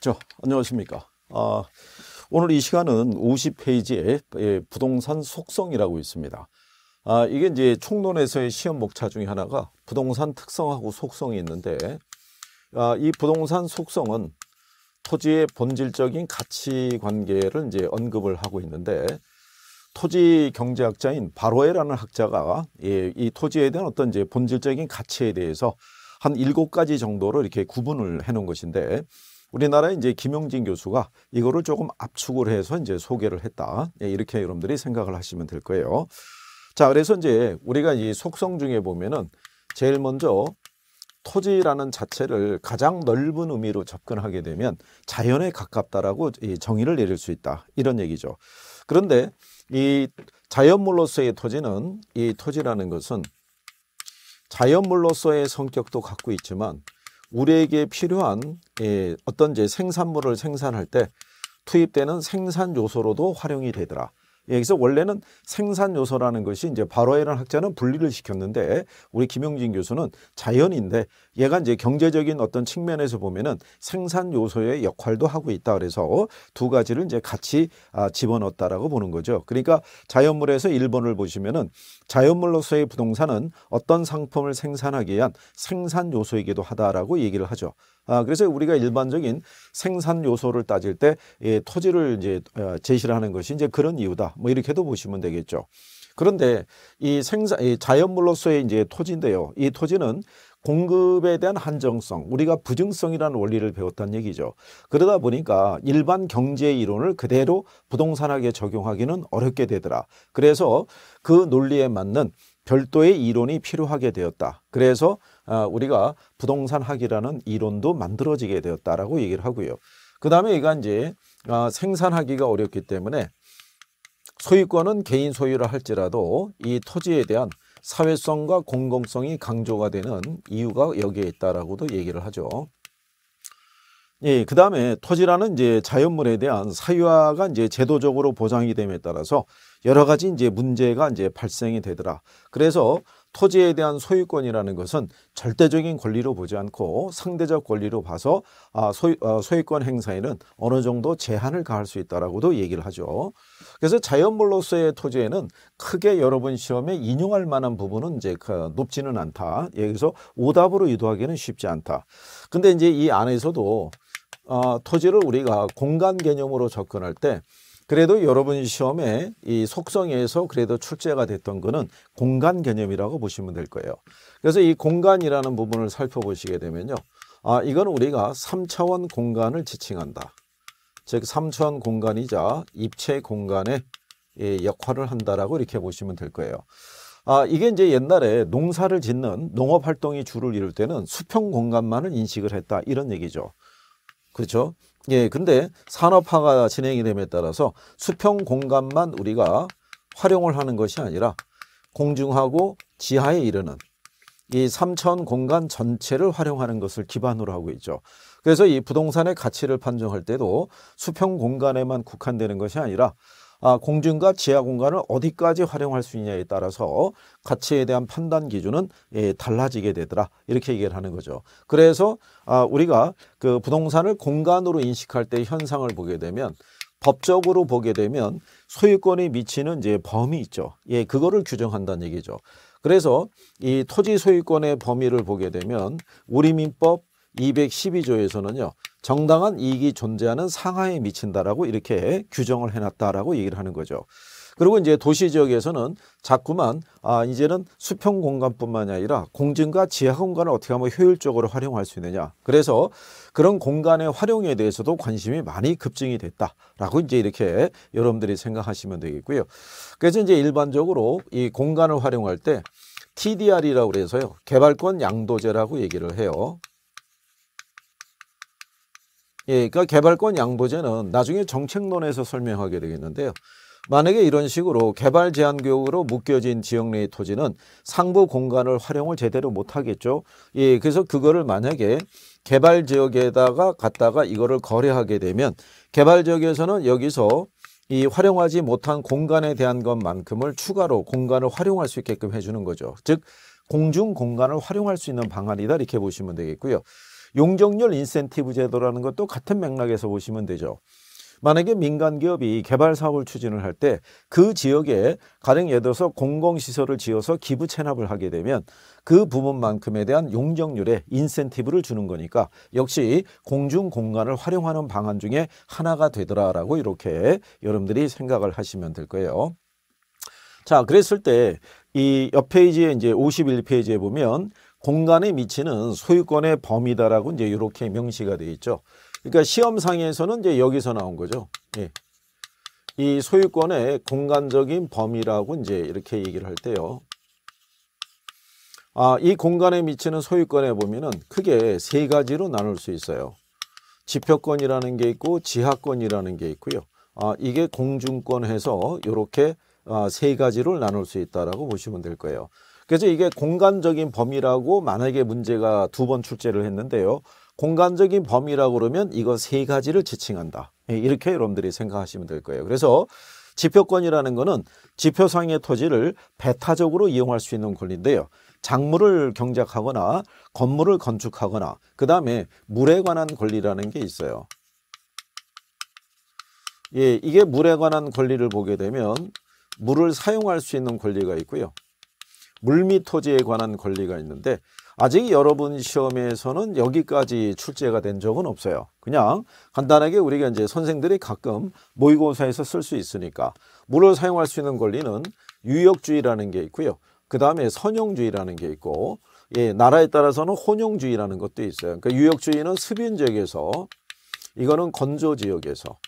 자, 안녕하십니까. 아, 오늘 이 시간은 50페이지에 예, 부동산 속성이라고 있습니다. 아, 이게 이제 총론에서의 시험 목차 중에 하나가 부동산 특성하고 속성이 있는데 아, 이 부동산 속성은 토지의 본질적인 가치 관계를 이제 언급을 하고 있는데 토지 경제학자인 바로에라는 학자가 예, 이 토지에 대한 어떤 이제 본질적인 가치에 대해서 한 일곱 가지 정도로 이렇게 구분을 해 놓은 것인데 우리나라에 이제 김용진 교수가 이거를 조금 압축을 해서 이제 소개를 했다. 예, 이렇게 여러분들이 생각을 하시면 될 거예요. 자, 그래서 이제 우리가 이 속성 중에 보면은 제일 먼저 토지라는 자체를 가장 넓은 의미로 접근하게 되면 자연에 가깝다라고 이 정의를 내릴 수 있다. 이런 얘기죠. 그런데 이 자연물로서의 토지는 이 토지라는 것은 자연물로서의 성격도 갖고 있지만 우리에게 필요한 예, 어떤 이제 생산물을 생산할 때 투입되는 생산 요소로도 활용이 되더라. 여기서 예, 원래는 생산 요소라는 것이 이제 바로에는 학자는 분리를 시켰는데 우리 김용진 교수는 자연인데 얘가 이제 경제적인 어떤 측면에서 보면은 생산 요소의 역할도 하고 있다 그래서 두 가지를 이제 같이 아, 집어넣었다라고 보는 거죠. 그러니까 자연물에서 1번을 보시면은 자연물로서의 부동산은 어떤 상품을 생산하기 위한 생산 요소이기도 하다라고 얘기를 하죠. 아, 그래서 우리가 일반적인 생산 요소를 따질 때 예, 토지를 이제 어, 제시를 하는 것이 이제 그런 이유다. 뭐 이렇게도 보시면 되겠죠. 그런데 이 생산 이 자연물로서의 이제 토지인데요. 이 토지는 공급에 대한 한정성, 우리가 부증성이라는 원리를 배웠다는 얘기죠. 그러다 보니까 일반 경제 이론을 그대로 부동산학에 적용하기는 어렵게 되더라. 그래서 그 논리에 맞는 별도의 이론이 필요하게 되었다. 그래서 아, 우리가 부동산 학이라는 이론도 만들어지게 되었다라고 얘기를 하고요. 그 다음에 이가 이제 아, 생산하기가 어렵기 때문에 소유권은 개인 소유라 할지라도 이 토지에 대한 사회성과 공공성이 강조가 되는 이유가 여기에 있다라고도 얘기를 하죠. 예, 그 다음에 토지라는 이제 자연물에 대한 사유화가 이제 제도적으로 보장이 됨에 따라서 여러 가지 이제 문제가 이제 발생이 되더라. 그래서 토지에 대한 소유권이라는 것은 절대적인 권리로 보지 않고 상대적 권리로 봐서 아, 소유, 어, 소유권 행사에는 어느 정도 제한을 가할 수 있다라고도 얘기를 하죠. 그래서 자연물로서의 토지에는 크게 여러분 시험에 인용할 만한 부분은 이제 그 높지는 않다. 여기서 오답으로 유도하기는 쉽지 않다. 근데 이제 이 안에서도 어, 토지를 우리가 공간 개념으로 접근할 때 그래도 여러분 시험에 이 속성에서 그래도 출제가 됐던 거는 공간 개념이라고 보시면 될 거예요. 그래서 이 공간이라는 부분을 살펴보시게 되면요. 아, 이건 우리가 3차원 공간을 지칭한다. 즉 3차원 공간이자 입체 공간의 예, 역할을 한다라고 이렇게 보시면 될 거예요. 아, 이게 이제 옛날에 농사를 짓는 농업 활동이 주를 이룰 때는 수평 공간만을 인식을 했다. 이런 얘기죠. 그렇죠? 예, 근데 산업화가 진행이 됨에 따라서 수평 공간만 우리가 활용을 하는 것이 아니라 공중하고 지하에 이르는 이 삼천 공간 전체를 활용하는 것을 기반으로 하고 있죠. 그래서 이 부동산의 가치를 판정할 때도 수평 공간에만 국한되는 것이 아니라 아, 공중과 지하 공간을 어디까지 활용할 수 있냐에 따라서 가치에 대한 판단 기준은 예, 달라지게 되더라 이렇게 얘기를 하는 거죠. 그래서 아, 우리가 그 부동산을 공간으로 인식할 때 현상을 보게 되면 법적으로 보게 되면 소유권이 미치는 이제 범위 있죠. 예, 그거를 규정한다는 얘기죠. 그래서 이 토지 소유권의 범위를 보게 되면 우리민법 212조에서는요. 정당한 이익이 존재하는 상하에 미친다라고 이렇게 규정을 해놨다라고 얘기를 하는 거죠. 그리고 이제 도시 지역에서는 자꾸만 아 이제는 수평 공간뿐만이 아니라 공진과 지하 공간을 어떻게 하면 효율적으로 활용할 수 있느냐. 그래서 그런 공간의 활용에 대해서도 관심이 많이 급증이 됐다라고 이제 이렇게 여러분들이 생각하시면 되겠고요. 그래서 이제 일반적으로 이 공간을 활용할 때 TDR이라고 그래서요. 개발권 양도제라고 얘기를 해요. 예, 그러니까 개발권 양보제는 나중에 정책론에서 설명하게 되겠는데요. 만약에 이런 식으로 개발 제한 교육으로 묶여진 지역 내의 토지는 상부 공간을 활용을 제대로 못하겠죠. 예, 그래서 그거를 만약에 개발 지역에다가 갔다가 이거를 거래하게 되면 개발 지역에서는 여기서 이 활용하지 못한 공간에 대한 것만큼을 추가로 공간을 활용할 수 있게끔 해주는 거죠. 즉 공중 공간을 활용할 수 있는 방안이다 이렇게 보시면 되겠고요. 용적률 인센티브 제도라는 것도 같은 맥락에서 보시면 되죠. 만약에 민간 기업이 개발 사업을 추진을 할 때 그 지역에 가령 예를 들어서 공공시설을 지어서 기부 체납을 하게 되면 그 부분만큼에 대한 용적률에 인센티브를 주는 거니까 역시 공중 공간을 활용하는 방안 중에 하나가 되더라라고 이렇게 여러분들이 생각을 하시면 될 거예요. 자, 그랬을 때 이 옆 페이지에 이제 51페이지에 보면 공간에 미치는 소유권의 범위다라고 이제 이렇게 명시가 되어 있죠. 그러니까 시험상에서는 이제 여기서 나온 거죠. 예. 이 소유권의 공간적인 범위라고 이제 이렇게 얘기를 할 때요. 아, 이 공간에 미치는 소유권에 보면은 크게 세 가지로 나눌 수 있어요. 지표권이라는 게 있고 지하권이라는 게 있고요. 아, 이게 공중권 해서 이렇게 아, 세 가지를 나눌 수 있다라고 보시면 될 거예요. 그래서 이게 공간적인 범위라고 만약에 문제가 두 번 출제를 했는데요. 공간적인 범위라고 그러면 이거 세 가지를 지칭한다. 예, 이렇게 여러분들이 생각하시면 될 거예요. 그래서 지표권이라는 거는 지표상의 토지를 배타적으로 이용할 수 있는 권리인데요. 작물을 경작하거나 건물을 건축하거나 그 다음에 물에 관한 권리라는 게 있어요. 예, 이게 물에 관한 권리를 보게 되면 물을 사용할 수 있는 권리가 있고요. 물밑 토지에 관한 권리가 있는데 아직 여러분 시험에서는 여기까지 출제가 된 적은 없어요. 그냥 간단하게 우리가 이제 선생들이 가끔 모의고사에서 쓸 수 있으니까 물을 사용할 수 있는 권리는 유역주의라는 게 있고요. 그 다음에 선용주의라는 게 있고 예, 나라에 따라서는 혼용주의라는 것도 있어요. 그러니까 유역주의는 습인 지역에서 이거는 건조 지역에서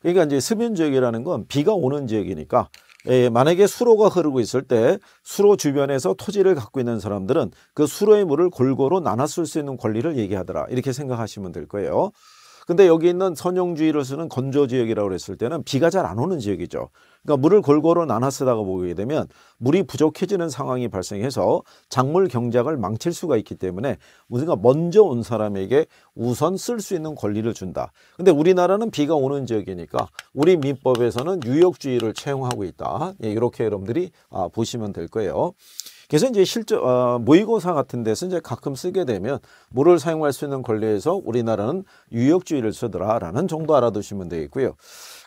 그러니까 이제 습인 지역이라는 건 비가 오는 지역이니까 예, 만약에 수로가 흐르고 있을 때 수로 주변에서 토지를 갖고 있는 사람들은 그 수로의 물을 골고루 나눠 쓸 수 있는 권리를 얘기하더라 이렇게 생각하시면 될 거예요. 근데 여기 있는 선용주의로 쓰는 건조지역이라고 그랬을 때는 비가 잘 안 오는 지역이죠. 그러니까 물을 골고루 나눠 쓰다가 보게 되면 물이 부족해지는 상황이 발생해서 작물 경작을 망칠 수가 있기 때문에 우리가 먼저 온 사람에게 우선 쓸 수 있는 권리를 준다. 근데 우리나라는 비가 오는 지역이니까 우리 민법에서는 유역주의를 채용하고 있다. 예, 이렇게 여러분들이 아, 보시면 될 거예요. 그래서 이제 실제 어, 모의고사 같은 데서 이제 가끔 쓰게 되면 물을 사용할 수 있는 권리에서 우리나라는 유역주의를 쓰더라라는 정도 알아두시면 되겠고요.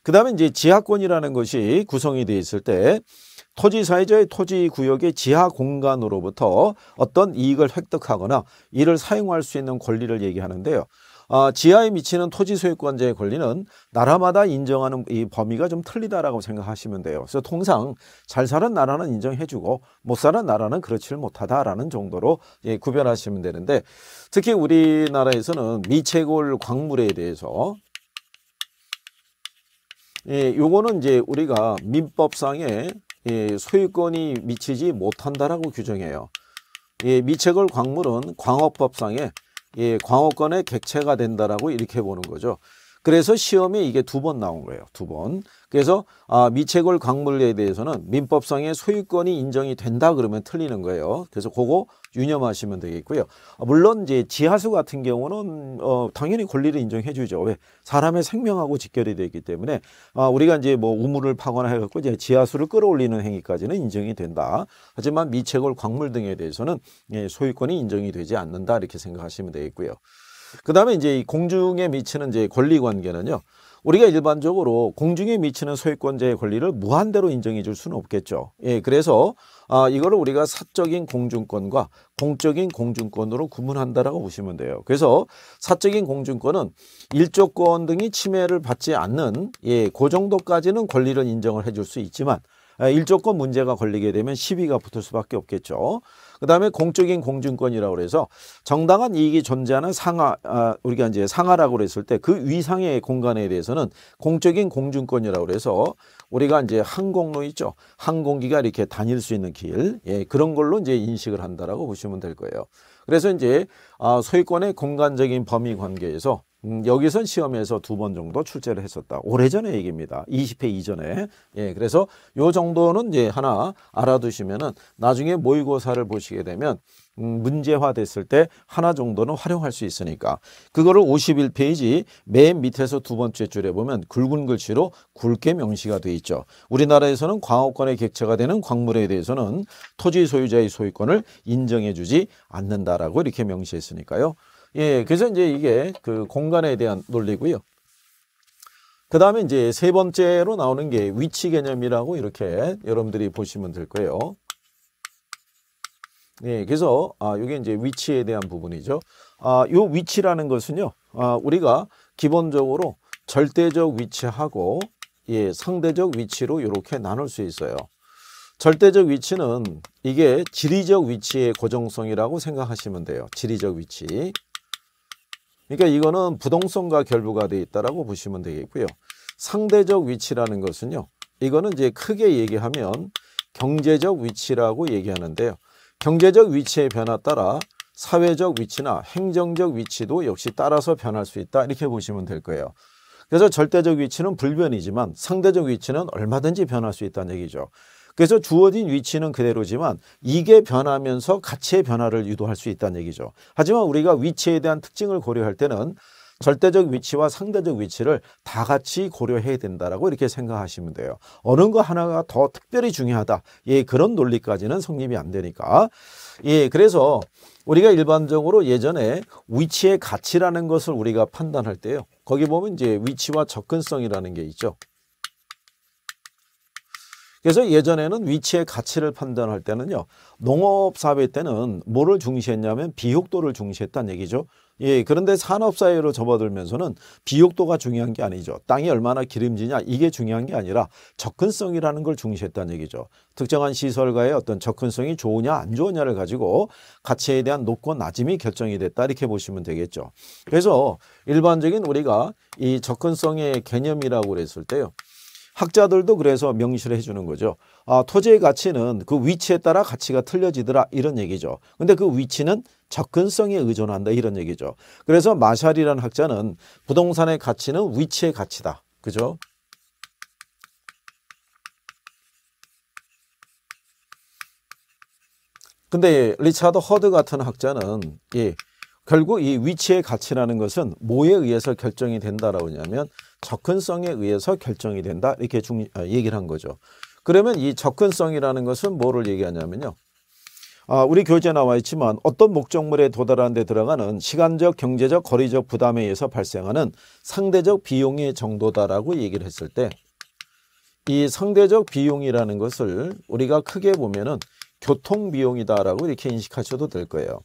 그 다음에 이제 지하권이라는 것이 구성이 되어 있을 때 토지 사회자의 토지 구역의 지하 공간으로부터 어떤 이익을 획득하거나 이를 사용할 수 있는 권리를 얘기하는데요. 어, 지하에 미치는 토지 소유권자의 권리는 나라마다 인정하는 이 범위가 좀 틀리다라고 생각하시면 돼요. 그래서 통상 잘 사는 나라는 인정해주고 못 사는 나라는 그렇지를 못하다라는 정도로 예, 구별하시면 되는데 특히 우리나라에서는 미채골 광물에 대해서 예, 요거는 이제 우리가 민법상에 예, 소유권이 미치지 못한다라고 규정해요. 예, 미채골 광물은 광업법상에 예, 광어권의 객체가 된다라고 이렇게 보는 거죠. 그래서 시험이 이게 두 번 나온 거예요. 두 번. 그래서 아, 미채골 광물에 대해서는 민법상의 소유권이 인정이 된다 그러면 틀리는 거예요. 그래서 그거 유념하시면 되겠고요. 아, 물론 이제 지하수 같은 경우는 어, 당연히 권리를 인정해 주죠. 왜? 사람의 생명하고 직결이 되기 어있 때문에 아, 우리가 이제 뭐 우물을 파거나 해 갖고 이제 지하수를 끌어올리는 행위까지는 인정이 된다. 하지만 미채골 광물 등에 대해서는 예, 소유권이 인정이 되지 않는다 이렇게 생각하시면 되겠고요. 그다음에 이제 공중에 미치는 이제 권리 관계는요. 우리가 일반적으로 공중에 미치는 소유권자의 권리를 무한대로 인정해 줄 수는 없겠죠. 예, 그래서 아, 이거를 우리가 사적인 공중권과 공적인 공중권으로 구분한다라고 보시면 돼요. 그래서 사적인 공중권은 일조권 등이 침해를 받지 않는 예, 그 정도까지는 권리를 인정을 해 줄 수 있지만 아, 일조권 문제가 걸리게 되면 시비가 붙을 수밖에 없겠죠. 그다음에 공적인 공중권이라고 그래서 정당한 이익이 존재하는 상하 아, 우리가 이제 상하라고 그랬을 때 그 위상의 공간에 대해서는 공적인 공중권이라고 그래서 우리가 이제 항공로 있죠. 항공기가 이렇게 다닐 수 있는 길. 예, 그런 걸로 이제 인식을 한다라고 보시면 될 거예요. 그래서 이제 아, 소유권의 공간적인 범위 관계에서 음, 여기선 시험에서 두 번 정도 출제를 했었다. 오래전의 얘기입니다. 20회 이전에. 예, 그래서 요 정도는 이제 하나 알아두시면은 나중에 모의고사를 보시게 되면 음, 문제화 됐을 때 하나 정도는 활용할 수 있으니까 그거를 51페이지 맨 밑에서 두 번째 줄에 보면 굵은 글씨로 굵게 명시가 돼 있죠. 우리나라에서는 광호권의 객체가 되는 광물에 대해서는 토지 소유자의 소유권을 인정해 주지 않는다라고 이렇게 명시했으니까요. 예, 그래서 이제 이게 그 공간에 대한 논리고요. 그 다음에 이제 세 번째로 나오는 게 위치 개념이라고 이렇게 여러분들이 보시면 될 거예요. 예, 그래서 아, 이게 이제 위치에 대한 부분이죠. 아, 요 위치라는 것은요, 아, 우리가 기본적으로 절대적 위치하고 예, 상대적 위치로 이렇게 나눌 수 있어요. 절대적 위치는 이게 지리적 위치의 고정성이라고 생각하시면 돼요. 지리적 위치. 그러니까 이거는 부동성과 결부가 되어 있다라고 보시면 되겠고요. 상대적 위치라는 것은요. 이거는 이제 크게 얘기하면 경제적 위치라고 얘기하는데요. 경제적 위치의 변화 따라 사회적 위치나 행정적 위치도 역시 따라서 변할 수 있다 이렇게 보시면 될 거예요. 그래서 절대적 위치는 불변이지만 상대적 위치는 얼마든지 변할 수 있다는 얘기죠. 그래서 주어진 위치는 그대로지만 이게 변하면서 가치의 변화를 유도할 수 있다는 얘기죠. 하지만 우리가 위치에 대한 특징을 고려할 때는 절대적 위치와 상대적 위치를 다 같이 고려해야 된다라고 이렇게 생각하시면 돼요. 어느 거 하나가 더 특별히 중요하다. 예, 그런 논리까지는 성립이 안 되니까. 예, 그래서 우리가 일반적으로 예전에 위치의 가치라는 것을 우리가 판단할 때요. 거기 보면 이제 위치와 접근성이라는 게 있죠. 그래서 예전에는 위치의 가치를 판단할 때는요. 농업사회 때는 뭐를 중시했냐면 비옥도를 중시했다는 얘기죠. 예, 그런데 산업사회로 접어들면서는 비옥도가 중요한 게 아니죠. 땅이 얼마나 기름지냐 이게 중요한 게 아니라 접근성이라는 걸 중시했다는 얘기죠. 특정한 시설과의 어떤 접근성이 좋으냐 안 좋으냐를 가지고 가치에 대한 높고 낮음이 결정이 됐다 이렇게 보시면 되겠죠. 그래서 일반적인 우리가 이 접근성의 개념이라고 그랬을 때요. 학자들도 그래서 명시를 해주는 거죠. 아, 토지의 가치는 그 위치에 따라 가치가 틀려지더라 이런 얘기죠. 근데 그 위치는 접근성에 의존한다 이런 얘기죠. 그래서 마샬이라는 학자는 부동산의 가치는 위치의 가치다. 그죠? 근데 리차드 허드 같은 학자는 예, 결국 이 위치의 가치라는 것은 뭐에 의해서 결정이 된다라고 하냐면 접근성에 의해서 결정이 된다 이렇게 중, 아, 얘기를 한 거죠. 그러면 이 접근성이라는 것은 뭐를 얘기하냐면요. 아, 우리 교재 나와 있지만 어떤 목적물에 도달하는 데 들어가는 시간적, 경제적, 거리적 부담에 의해서 발생하는 상대적 비용의 정도다라고 얘기를 했을 때 이 상대적 비용이라는 것을 우리가 크게 보면은 교통비용이다라고 이렇게 인식하셔도 될 거예요.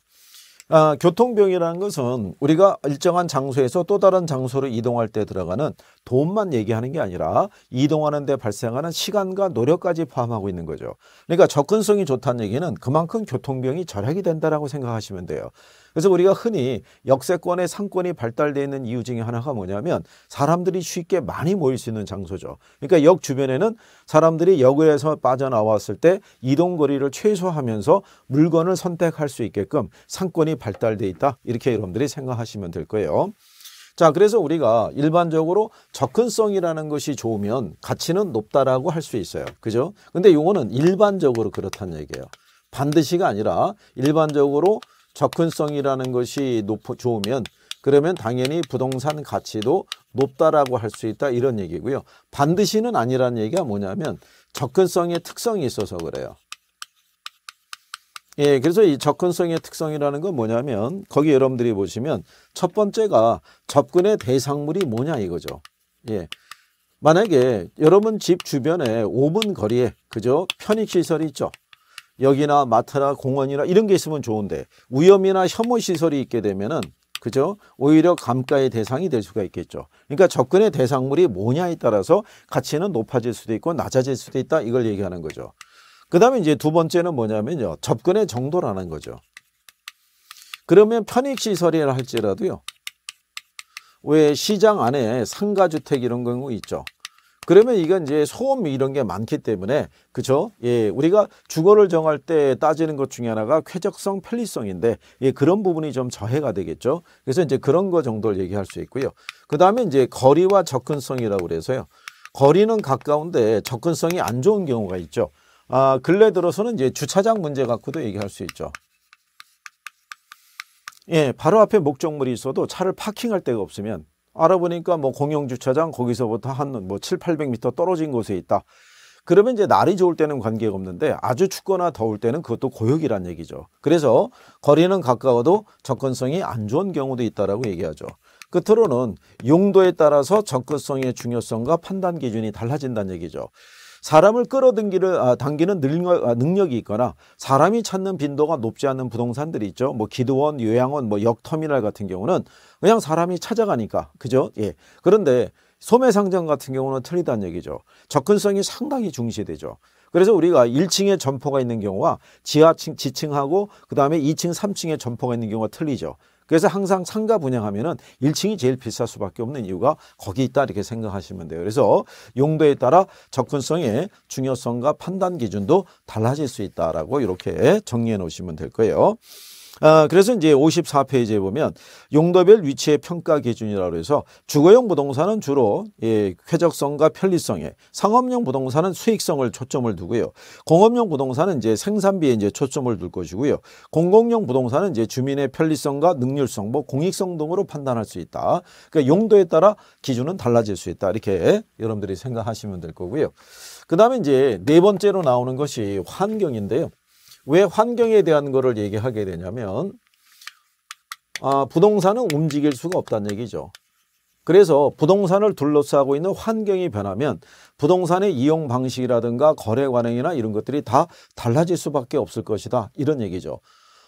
아, 교통병이라는 것은 우리가 일정한 장소에서 또 다른 장소로 이동할 때 들어가는 돈만 얘기하는 게 아니라 이동하는 데 발생하는 시간과 노력까지 포함하고 있는 거죠. 그러니까 접근성이 좋다는 얘기는 그만큼 교통병이 절약이 된다라고 생각하시면 돼요. 그래서 우리가 흔히 역세권의 상권이 발달되어 있는 이유 중에 하나가 뭐냐면 사람들이 쉽게 많이 모일 수 있는 장소죠. 그러니까 역 주변에는 사람들이 역에서 빠져나왔을 때 이동 거리를 최소화하면서 물건을 선택할 수 있게끔 상권이 발달되어 있다. 이렇게 여러분들이 생각하시면 될 거예요. 자, 그래서 우리가 일반적으로 접근성이라는 것이 좋으면 가치는 높다라고 할 수 있어요. 그죠? 근데 요거는 일반적으로 그렇다는 얘기예요. 반드시가 아니라 일반적으로 접근성이라는 것이 높 좋으면 그러면 당연히 부동산 가치도 높다라고 할 수 있다 이런 얘기고요. 반드시는 아니라는 얘기가 뭐냐면 접근성의 특성이 있어서 그래요. 예, 그래서 이 접근성의 특성이라는 건 뭐냐면 거기 여러분들이 보시면 첫 번째가 접근의 대상물이 뭐냐 이거죠. 예. 만약에 여러분 집 주변에 5분 거리에 그죠? 편익시설이 있죠. 여기나 마트나 공원이나 이런 게 있으면 좋은데 위험이나 혐오 시설이 있게 되면은 그죠? 오히려 감가의 대상이 될 수가 있겠죠. 그러니까 접근의 대상물이 뭐냐에 따라서 가치는 높아질 수도 있고 낮아질 수도 있다 이걸 얘기하는 거죠. 그 다음에 이제 두 번째는 뭐냐면요. 접근의 정도라는 거죠. 그러면 편익시설이라 할지라도요. 왜 시장 안에 상가주택 이런 경우 있죠. 그러면 이건 이제 소음 이런 게 많기 때문에 그죠? 예, 우리가 주거를 정할 때 따지는 것 중에 하나가 쾌적성, 편리성인데 예, 그런 부분이 좀 저해가 되겠죠. 그래서 이제 그런 거 정도를 얘기할 수 있고요. 그다음에 이제 거리와 접근성이라고 그래서요. 거리는 가까운데 접근성이 안 좋은 경우가 있죠. 아, 근래 들어서는 이제 주차장 문제 갖고도 얘기할 수 있죠. 예, 바로 앞에 목적물이 있어도 차를 파킹할 데가 없으면 알아보니까 뭐 공영주차장 거기서부터 한 뭐 7, 800m 떨어진 곳에 있다. 그러면 이제 날이 좋을 때는 관계가 없는데 아주 춥거나 더울 때는 그것도 고역이란 얘기죠. 그래서 거리는 가까워도 접근성이 안 좋은 경우도 있다라고 얘기하죠. 끝으로는 용도에 따라서 접근성의 중요성과 판단 기준이 달라진다는 얘기죠. 사람을 끌어당기는 아, 당기는 능력, 아, 능력이 있거나 사람이 찾는 빈도가 높지 않은 부동산들이 있죠. 뭐 기도원, 요양원, 뭐 역터미널 같은 경우는 그냥 사람이 찾아가니까 그죠? 예. 그런데 소매상점 같은 경우는 틀리다는 얘기죠. 접근성이 상당히 중시되죠. 그래서 우리가 1층에 점포가 있는 경우와 지하층, 지층하고 그 다음에 2층, 3층에 점포가 있는 경우가 틀리죠. 그래서 항상 상가 분양하면은 1층이 제일 비쌀 수밖에 없는 이유가 거기 있다 이렇게 생각하시면 돼요. 그래서 용도에 따라 접근성의 중요성과 판단 기준도 달라질 수 있다라고 이렇게 정리해 놓으시면 될 거예요. 어, 그래서 이제 54페이지에 보면 용도별 위치의 평가 기준이라고 해서 주거용 부동산은 주로 예, 쾌적성과 편리성에 상업용 부동산은 수익성을 초점을 두고요. 공업용 부동산은 이제 생산비에 이제 초점을 둘 것이고요. 공공용 부동산은 이제 주민의 편리성과 능률성, 뭐 공익성 등으로 판단할 수 있다. 그러니까 용도에 따라 기준은 달라질 수 있다. 이렇게 여러분들이 생각하시면 될 거고요. 그 다음에 이제 네 번째로 나오는 것이 환경인데요. 왜 환경에 대한 거를 얘기하게 되냐면 아, 부동산은 움직일 수가 없다는 얘기죠. 그래서 부동산을 둘러싸고 있는 환경이 변하면 부동산의 이용 방식이라든가 거래 관행이나 이런 것들이 다 달라질 수밖에 없을 것이다. 이런 얘기죠.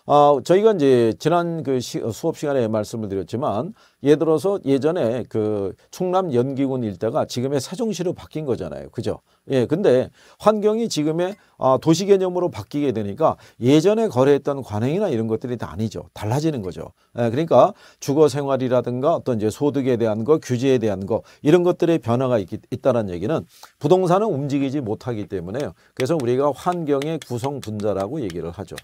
아, 저희가 이제 지난 그 시, 수업 시간에 말씀을 드렸지만 예를 들어서 예전에 그 충남 연기군 일대가 지금의 세종시로 바뀐 거잖아요. 그죠? 예. 근데 환경이 지금의 아, 도시 개념으로 바뀌게 되니까 예전에 거래했던 관행이나 이런 것들이 다 아니죠. 달라지는 거죠. 예, 그러니까 주거 생활이라든가 어떤 이제 소득에 대한 거, 규제에 대한 거 이런 것들의 변화가 있, 있다는 얘기는 부동산은 움직이지 못하기 때문에요. 그래서 우리가 환경의 구성 분자라고 얘기를 하죠.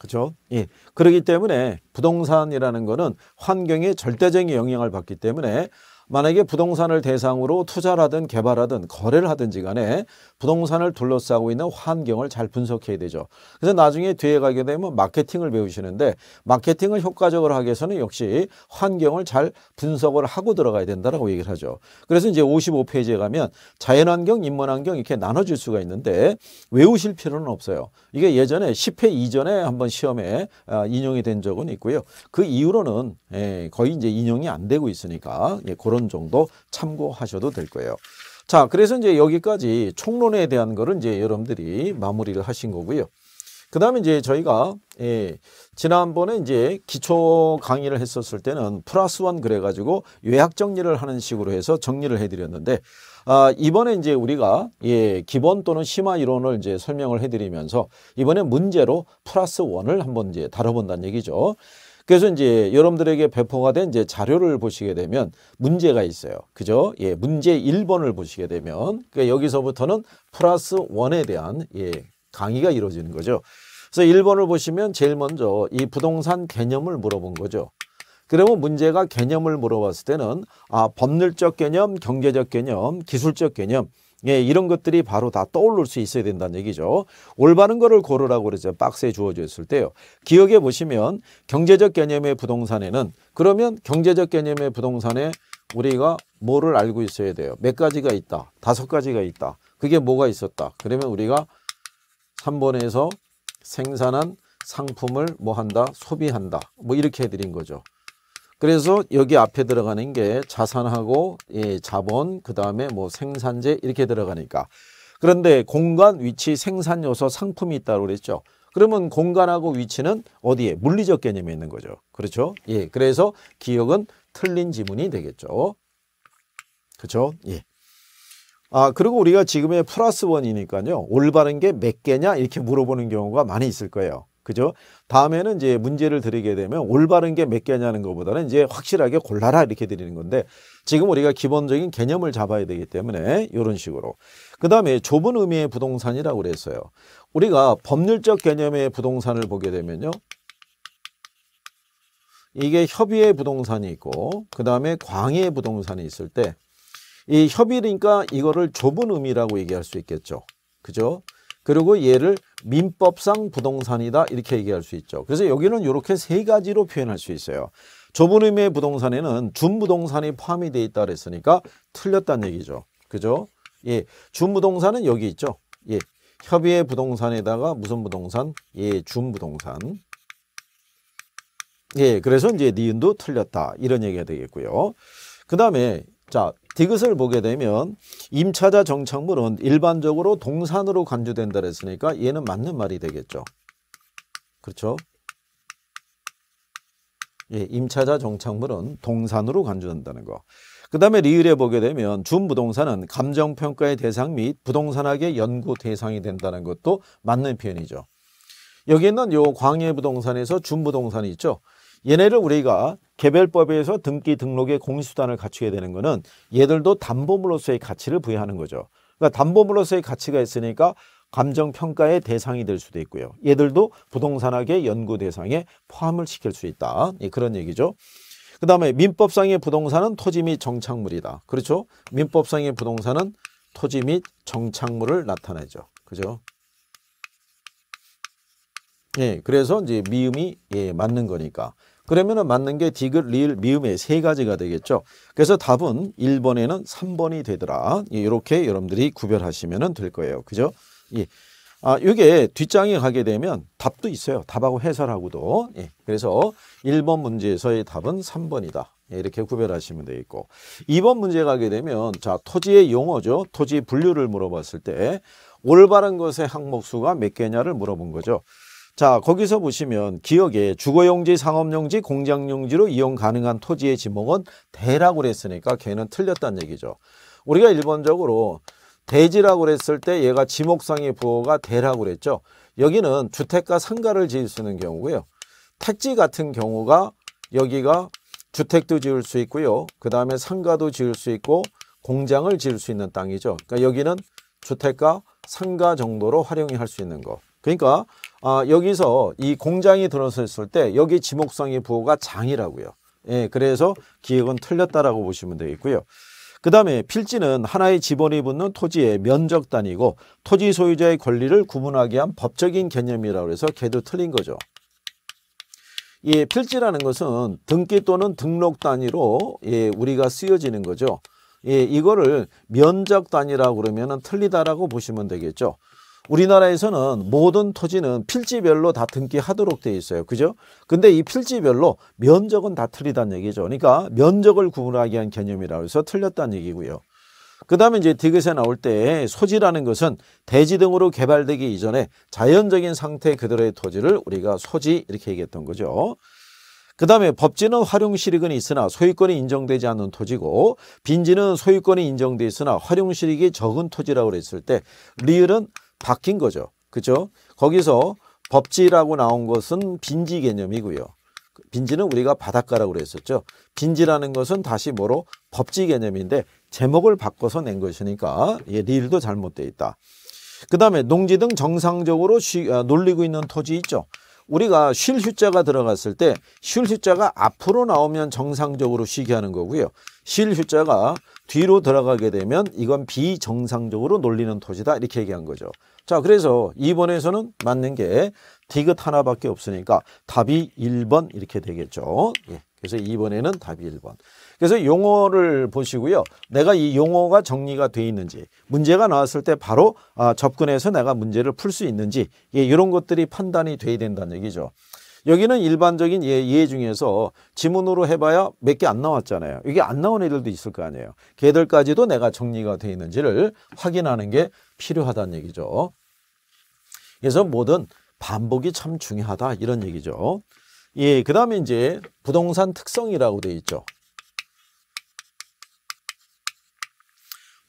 그렇죠? 예. 그러기 때문에 부동산이라는 거는 환경에 절대적인 영향을 받기 때문에 만약에 부동산을 대상으로 투자라든 개발하든 거래를 하든지 간에 부동산을 둘러싸고 있는 환경을 잘 분석해야 되죠. 그래서 나중에 뒤에 가게 되면 마케팅을 배우시는데 마케팅을 효과적으로 하기 위해서는 역시 환경을 잘 분석을 하고 들어가야 된다라고 얘기를 하죠. 그래서 이제 55페이지에 가면 자연환경, 인문환경 이렇게 나눠질 수가 있는데 외우실 필요는 없어요. 이게 예전에 10회 이전에 한번 시험에 아, 인용이 된 적은 있고요. 그 이후로는 예, 거의 이제 인용이 안 되고 있으니까 예, 그런 정도 참고하셔도 될 거예요. 자, 그래서 이제 여기까지 총론에 대한 거를 이제 여러분들이 마무리를 하신 거고요. 그 다음에 이제 저희가, 예, 지난번에 이제 기초 강의를 했었을 때는 플러스 원 그래가지고 요약 정리를 하는 식으로 해서 정리를 해드렸는데, 아, 이번에 이제 우리가, 예, 기본 또는 심화 이론을 이제 설명을 해드리면서 이번에 문제로 플러스 원을 한번 이제 다뤄본다는 얘기죠. 그래서 이제 여러분들에게 배포가 된 이제 자료를 보시게 되면 문제가 있어요. 그죠? 예, 문제 1번을 보시게 되면 그러니까 여기서부터는 플러스 1에 대한 예, 강의가 이루어지는 거죠. 그래서 1번을 보시면 제일 먼저 이 부동산 개념을 물어본 거죠. 그러면 문제가 개념을 물어봤을 때는 아 법률적 개념, 경제적 개념, 기술적 개념 예, 이런 것들이 바로 다 떠오를 수 있어야 된다는 얘기죠. 올바른 거를 고르라고 그러죠. 박스에 주어져 있을 때요. 기억해 보시면 경제적 개념의 부동산에는 그러면 경제적 개념의 부동산에 우리가 뭐를 알고 있어야 돼요. 몇 가지가 있다. 다섯 가지가 있다. 그게 뭐가 있었다. 그러면 우리가 3번에서 생산한 상품을 뭐 한다? 소비한다. 뭐 이렇게 해드린 거죠. 그래서 여기 앞에 들어가는 게 자산하고 예, 자본 그 다음에 뭐 생산재 이렇게 들어가니까 그런데 공간 위치 생산 요소 상품이 있다고 그랬죠. 그러면 공간하고 위치는 어디에 물리적 개념에 있는 거죠. 그렇죠? 예. 그래서 기억은 틀린 지문이 되겠죠. 그렇죠? 예. 아, 그리고 우리가 지금의 플러스 원이니까요. 올바른 게 몇 개냐 이렇게 물어보는 경우가 많이 있을 거예요. 그죠? 다음에는 이제 문제를 드리게 되면 올바른 게 몇 개냐는 것보다는 이제 확실하게 골라라 이렇게 드리는 건데 지금 우리가 기본적인 개념을 잡아야 되기 때문에 이런 식으로. 그 다음에 좁은 의미의 부동산이라고 그랬어요. 우리가 법률적 개념의 부동산을 보게 되면요. 이게 협의의 부동산이 있고 그 다음에 광의의 부동산이 있을 때 이 협의니까 이거를 좁은 의미라고 얘기할 수 있겠죠. 그죠? 그리고 얘를 민법상 부동산이다 이렇게 얘기할 수 있죠. 그래서 여기는 이렇게 세 가지로 표현할 수 있어요. 좁은 의미의 부동산에는 준부동산이 포함이 돼 있다 그랬으니까 틀렸다는 얘기죠. 그죠? 예. 준부동산은 여기 있죠. 예. 협의의 부동산에다가 무슨 부동산? 예, 준부동산. 예, 그래서 이제 니은도 틀렸다. 이런 얘기가 되겠고요. 그 다음에, 자, 디귿을 보게 되면 임차자 정착물은 일반적으로 동산으로 간주된다 그랬으니까 얘는 맞는 말이 되겠죠. 그렇죠? 예, 임차자 정착물은 동산으로 간주된다는 거. 그 다음에 리을에 보게 되면 준부동산은 감정평가의 대상 및 부동산학의 연구 대상이 된다는 것도 맞는 표현이죠. 여기 있는 요 광해 부동산에서 준부동산이 있죠. 얘네를 우리가 개별법에 서 등기 등록의 공수단을 갖추게 되는 것은 얘들도 담보물로서의 가치를 부여하는 거죠. 그러니까 담보물로서의 가치가 있으니까 감정평가의 대상이 될 수도 있고요. 얘들도 부동산학의 연구 대상에 포함을 시킬 수 있다. 예, 그런 얘기죠. 그 다음에 민법상의 부동산은 토지 및 정착물이다. 그렇죠? 민법상의 부동산은 토지 및 정착물을 나타내죠. 그죠? 예, 그래서 이제 미음이 예, 맞는 거니까. 그러면은 맞는 게 디귿, 리을, 미음의 세 가지가 되겠죠. 그래서 답은 1번에는 3번이 되더라. 이렇게 예, 여러분들이 구별하시면 될 거예요. 그죠? 예. 아, 이게 뒷장에 가게 되면 답도 있어요. 답하고 해설하고도. 예. 그래서 1번 문제에서의 답은 3번이다. 예, 이렇게 구별하시면 되겠고 2번 문제 가게 되면 자 토지의 용어죠. 토지 분류를 물어봤을 때 올바른 것의 항목수가 몇 개냐를 물어본 거죠. 자 거기서 보시면 기억에 주거용지, 상업용지, 공장용지로 이용 가능한 토지의 지목은 대라고 그랬으니까 걔는 틀렸다는 얘기죠. 우리가 일반적으로 대지라고 그랬을 때 얘가 지목상의 부호가 대라고 그랬죠. 여기는 주택과 상가를 지을 수 있는 경우고요. 택지 같은 경우가 여기가 주택도 지을 수 있고요. 그 다음에 상가도 지을 수 있고 공장을 지을 수 있는 땅이죠. 그러니까 여기는 주택과 상가 정도로 활용할수 있는 거. 그러니까 아, 여기서 이 공장이 들어섰을 때 여기 지목성의 부호가 장이라고요. 예, 그래서 기획은 틀렸다라고 보시면 되겠고요. 그 다음에 필지는 하나의 지번이 붙는 토지의 면적 단위고 토지 소유자의 권리를 구분하기위한 법적인 개념이라고 해서 걔도 틀린 거죠. 예, 필지라는 것은 등기 또는 등록 단위로 예, 우리가 쓰여지는 거죠. 예, 이거를 면적 단위라고 그러면 틀리다라고 보시면 되겠죠. 우리나라에서는 모든 토지는 필지별로 다 등기하도록 되어 있어요. 그죠? 근데 이 필지별로 면적은 다 틀리다는 얘기죠. 그러니까 면적을 구분하기 위한 개념이라 고 해서 틀렸다는 얘기고요. 그 다음에 이제 디귿에 나올 때 소지라는 것은 대지 등으로 개발되기 이전에 자연적인 상태 그대로의 토지를 우리가 소지 이렇게 얘기했던 거죠. 그 다음에 법지는 활용실익은 있으나 소유권이 인정되지 않는 토지고 빈지는 소유권이 인정되어 있으나 활용실익이 적은 토지라고 그랬을 때 리을은 바뀐 거죠. 그죠? 거기서 법지라고 나온 것은 빈지 개념이고요. 빈지는 우리가 바닷가라고 그랬었죠. 빈지라는 것은 다시 뭐로 법지 개념인데 제목을 바꿔서 낸 것이니까 예, 릴도 잘못되어 있다. 그 다음에 농지 등 정상적으로 쉬, 아, 놀리고 있는 토지 있죠. 우리가 쉴 휴자가 들어갔을 때쉴 휴자가 앞으로 나오면 정상적으로 쉬게 하는 거고요. 쉴 휴자가 뒤로 들어가게 되면 이건 비정상적으로 놀리는 토지다 이렇게 얘기한 거죠. 자 그래서 2번에서는 맞는 게 디귿 하나밖에 없으니까 답이 1번 이렇게 되겠죠. 예, 그래서 2번에는 답이 1번. 그래서 용어를 보시고요. 내가 이 용어가 정리가 돼 있는지 문제가 나왔을 때 바로 아, 접근해서 내가 문제를 풀 수 있는지 예, 이런 것들이 판단이 돼야 된다는 얘기죠. 여기는 일반적인 예, 예 중에서 지문으로 해봐야 몇 개 안 나왔잖아요. 이게 안 나온 애들도 있을 거 아니에요. 걔들까지도 내가 정리가 돼 있는지를 확인하는 게 필요하다는 얘기죠. 그래서 뭐든 반복이 참 중요하다 이런 얘기죠. 예, 그 다음에 이제 부동산 특성이라고 돼 있죠.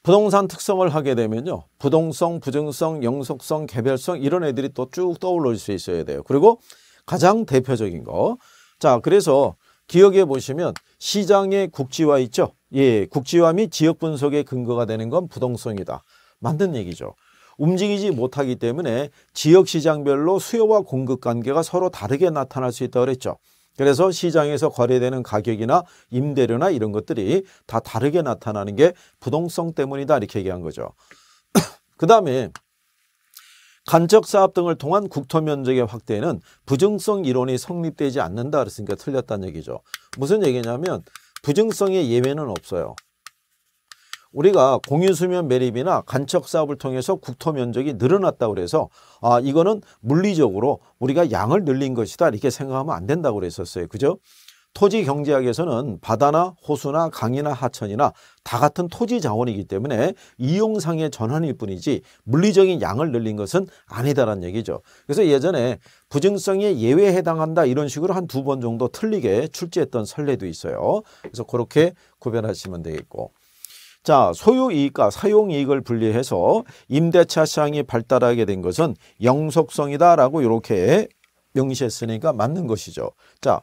부동산 특성을 하게 되면요. 부동성, 부정성, 영속성, 개별성 이런 애들이 또 쭉 떠올릴 수 있어야 돼요. 그리고 가장 대표적인 거. 자, 그래서 기억해 보시면 시장의 국지화 있죠. 예, 국지화 및 지역 분석의 근거가 되는 건 부동성이다. 맞는 얘기죠. 움직이지 못하기 때문에 지역 시장별로 수요와 공급 관계가 서로 다르게 나타날 수 있다고 그랬죠. 그래서 시장에서 거래되는 가격이나 임대료나 이런 것들이 다 다르게 나타나는 게 부동성 때문이다 이렇게 얘기한 거죠. 그 다음에 간척 사업 등을 통한 국토 면적의 확대에는 부증성 이론이 성립되지 않는다 그랬으니까 틀렸다는 얘기죠. 무슨 얘기냐면 부증성의 예외는 없어요. 우리가 공유수면 매립이나 간척 사업을 통해서 국토 면적이 늘어났다 고 그래서 아 이거는 물리적으로 우리가 양을 늘린 것이다 이렇게 생각하면 안 된다고 그랬었어요. 그죠? 토지 경제학에서는 바다나 호수나 강이나 하천이나 다 같은 토지 자원이기 때문에 이용상의 전환일 뿐이지 물리적인 양을 늘린 것은 아니다라는 얘기죠. 그래서 예전에 부증성의 예외에 해당한다 이런 식으로 한 두 번 정도 틀리게 출제했던 설례도 있어요. 그래서 그렇게 구별하시면 되겠고 자, 소유이익과 사용이익을 분리해서 임대차 시장이 발달하게 된 것은 영속성이다라고 이렇게 명시했으니까 맞는 것이죠. 자,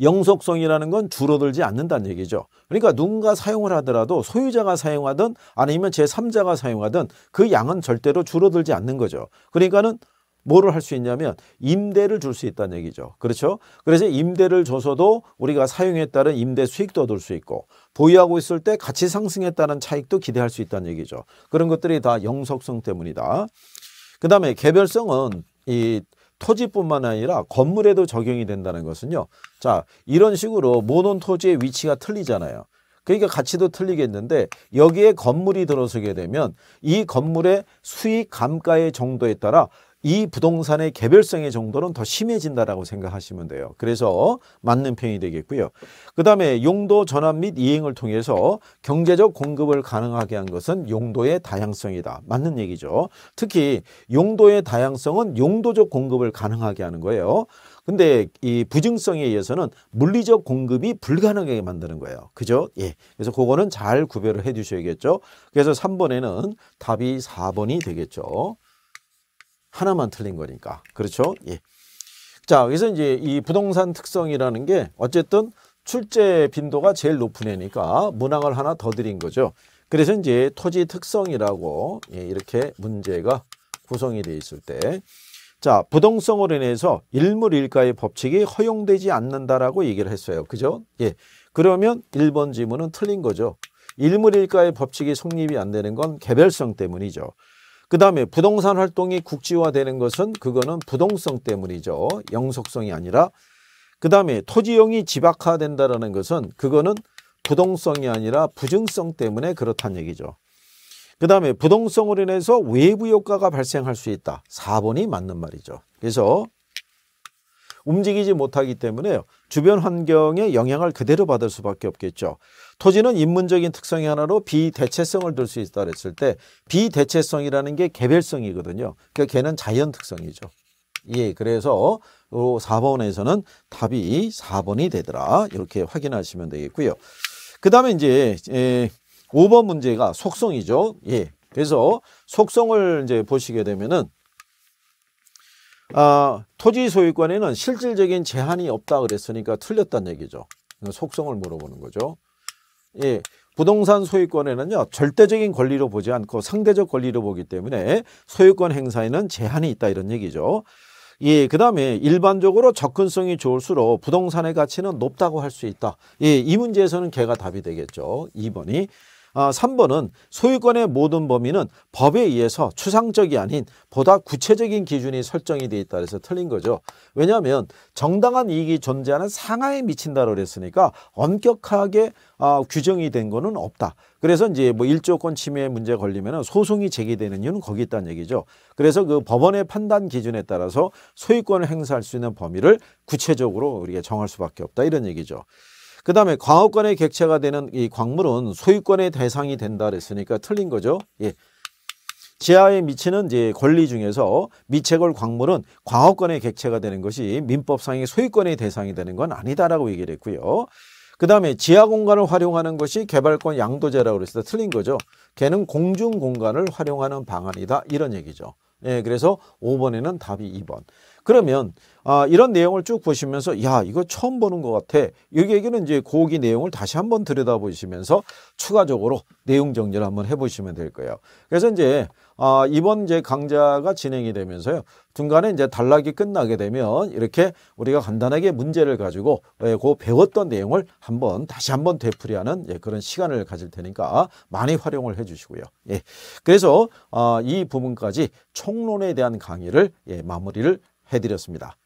영속성이라는 건 줄어들지 않는다는 얘기죠. 그러니까 누군가 사용을 하더라도 소유자가 사용하든 아니면 제3자가 사용하든 그 양은 절대로 줄어들지 않는 거죠. 그러니까는 뭐를 할 수 있냐면 임대를 줄 수 있다는 얘기죠. 그렇죠? 그래서 임대를 줘서도 우리가 사용에 따른 임대 수익도 얻을 수 있고 보유하고 있을 때 가치 상승에 따른 차익도 기대할 수 있다는 얘기죠. 그런 것들이 다 영속성 때문이다. 그 다음에 개별성은 이 토지뿐만 아니라 건물에도 적용이 된다는 것은요. 자, 이런 식으로 모논 토지의 위치가 틀리잖아요. 그러니까 가치도 틀리겠는데 여기에 건물이 들어서게 되면 이 건물의 수익 감가의 정도에 따라 이 부동산의 개별성의 정도는 더 심해진다라고 생각하시면 돼요. 그래서 맞는 편이 되겠고요. 그 다음에 용도 전환 및 이행을 통해서 경제적 공급을 가능하게 한 것은 용도의 다양성이다. 맞는 얘기죠. 특히 용도의 다양성은 용도적 공급을 가능하게 하는 거예요. 근데 이 부증성에 의해서는 물리적 공급이 불가능하게 만드는 거예요. 그죠? 예. 그래서 그거는 잘 구별을 해 주셔야겠죠. 그래서 3번에는 답이 4번이 되겠죠. 하나만 틀린 거니까. 그렇죠? 예. 자, 그래서 이제 이 부동산 특성이라는 게 어쨌든 출제 빈도가 제일 높은 애니까 문항을 하나 더 드린 거죠. 그래서 이제 토지 특성이라고 예, 이렇게 문제가 구성이 돼 있을 때 자, 부동성으로 인해서 일물일가의 법칙이 허용되지 않는다라고 얘기를 했어요. 그죠? 예. 그러면 1번 지문은 틀린 거죠. 일물일가의 법칙이 성립이 안 되는 건 개별성 때문이죠. 그 다음에 부동산 활동이 국지화되는 것은 그거는 부동성 때문이죠. 영속성이 아니라 그 다음에 토지용이 집약화된다라는 것은 그거는 부동성이 아니라 부증성 때문에 그렇다는 얘기죠. 그 다음에 부동성으로 인해서 외부 효과가 발생할 수 있다. 4번이 맞는 말이죠. 그래서 움직이지 못하기 때문에 주변 환경에 영향을 그대로 받을 수밖에 없겠죠. 토지는 인문적인 특성이 하나로 비대체성을 둘수 있다 그랬을 때 비대체성이라는 게 개별성이거든요. 그러니까 걔는 자연 특성이죠. 예, 그래서 4번에서는 답이 4번이 되더라. 이렇게 확인하시면 되겠고요. 그 다음에 이제 5번 예, 문제가 속성이죠. 예. 그래서 속성을 이제 보시게 되면은 아, 토지 소유권에는 실질적인 제한이 없다 그랬으니까 틀렸단 얘기죠. 속성을 물어보는 거죠. 예, 부동산 소유권에는요 절대적인 권리로 보지 않고 상대적 권리로 보기 때문에 소유권 행사에는 제한이 있다 이런 얘기죠. 예, 그 다음에 일반적으로 접근성이 좋을수록 부동산의 가치는 높다고 할 수 있다. 예, 이 문제에서는 개가 답이 되겠죠. 2번이 어, 아, 3번은 소유권의 모든 범위는 법에 의해서 추상적이 아닌 보다 구체적인 기준이 설정이 돼 있다 그래서 틀린 거죠. 왜냐하면 정당한 이익이 존재하는 상하에 미친다 고 그랬으니까 엄격하게 아, 규정이 된 거는 없다. 그래서 이제 뭐 일조권 침해 문제 걸리면 소송이 제기되는 이유는 거기 있다는 얘기죠. 그래서 그 법원의 판단 기준에 따라서 소유권을 행사할 수 있는 범위를 구체적으로 우리가 정할 수밖에 없다 이런 얘기죠. 그 다음에 광업권의 객체가 되는 이 광물은 소유권의 대상이 된다 그랬으니까 틀린 거죠. 예. 지하에 미치는 이제 권리 중에서 미체골 광물은 광업권의 객체가 되는 것이 민법상의 소유권의 대상이 되는 건 아니다라고 얘기를 했고요. 그 다음에 지하 공간을 활용하는 것이 개발권 양도제라고 그랬을 때 틀린 거죠. 걔는 공중 공간을 활용하는 방안이다 이런 얘기죠. 예, 그래서 5번에는 답이 2번. 그러면 아, 이런 내용을 쭉 보시면서 야 이거 처음 보는 것 같아. 여기에는 이제 고기 내용을 다시 한번 들여다보시면서 추가적으로 내용 정리를 한번 해보시면 될 거예요. 그래서 이제 아, 이번 이제 강좌가 진행이 되면서요. 중간에 이제 단락이 끝나게 되면 이렇게 우리가 간단하게 문제를 가지고 예, 그 배웠던 내용을 한번 다시 한번 되풀이하는 예, 그런 시간을 가질 테니까 많이 활용을 해 주시고요. 예. 그래서 아, 이 부분까지 총론에 대한 강의를 예, 마무리를 해드렸습니다.